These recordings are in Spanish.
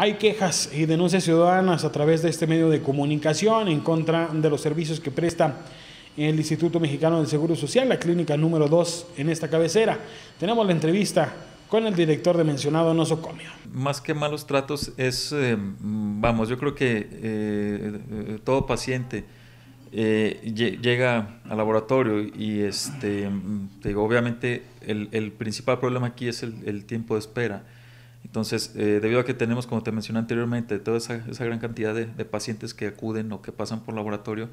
Hay quejas y denuncias ciudadanas a través de este medio de comunicación en contra de los servicios que presta el Instituto Mexicano del Seguro Social, la clínica número 2 en esta cabecera. Tenemos la entrevista con el director de mencionado nosocomio. Más que malos tratos es, eh, vamos, yo creo que eh, eh, todo paciente llega al laboratorio y este, obviamente el, principal problema aquí es el tiempo de espera entonces, eh, debido a que tenemos, como te mencioné anteriormente, toda esa, gran cantidad de, pacientes que acuden o que pasan por laboratorio,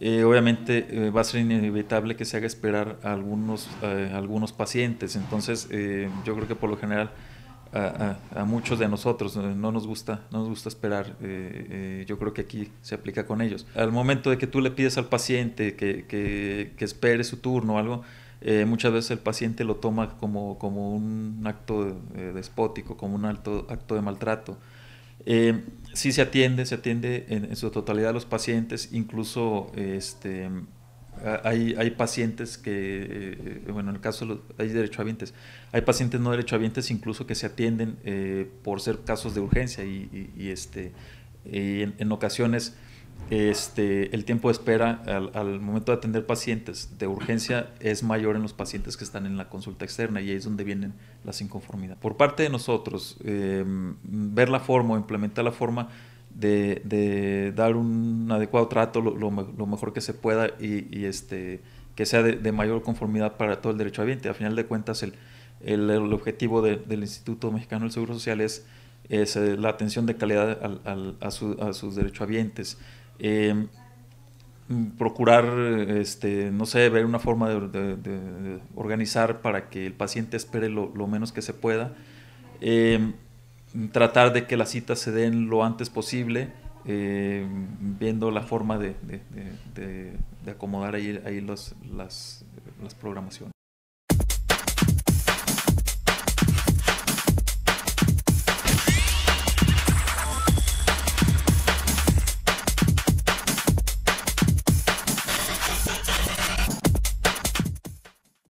eh, obviamente eh, va a ser inevitable que se haga esperar a algunos, algunos pacientes. Entonces, yo creo que por lo general a, muchos de nosotros no nos gusta, nos gusta esperar. yo creo que aquí se aplica con ellos. Al momento de que tú le pides al paciente que, que espere su turno o algo, eh, muchas veces el paciente lo toma como, un acto eh, despótico, como un alto, acto de maltrato. Eh, sí se atiende, se atiende en, su totalidad a los pacientes, incluso este, hay, pacientes que, bueno, en el caso de los, hay derechohabientes, hay pacientes no derechohabientes incluso que se atienden por ser casos de urgencia y, y, este, en, en ocasiones este, el tiempo de espera al, momento de atender pacientes de urgencia es mayor en los pacientes que están en la consulta externa y ahí es donde vienen las inconformidades. Por parte de nosotros, em, ver la forma o implementar la forma de, dar un adecuado trato lo, mejor que se pueda y, este, que sea de, mayor conformidad para todo el derecho A final de cuentas, el, objetivo del Instituto Mexicano del Seguro Social es, es eh, la atención de calidad al, al, a, a sus derechohabientes. Em, procurar, este, no sé, ver una forma de, organizar para que el paciente espere lo, menos que se pueda. Em, tratar de que las citas se den lo antes posible, em, viendo la forma de, acomodar ahí, ahí las programaciones.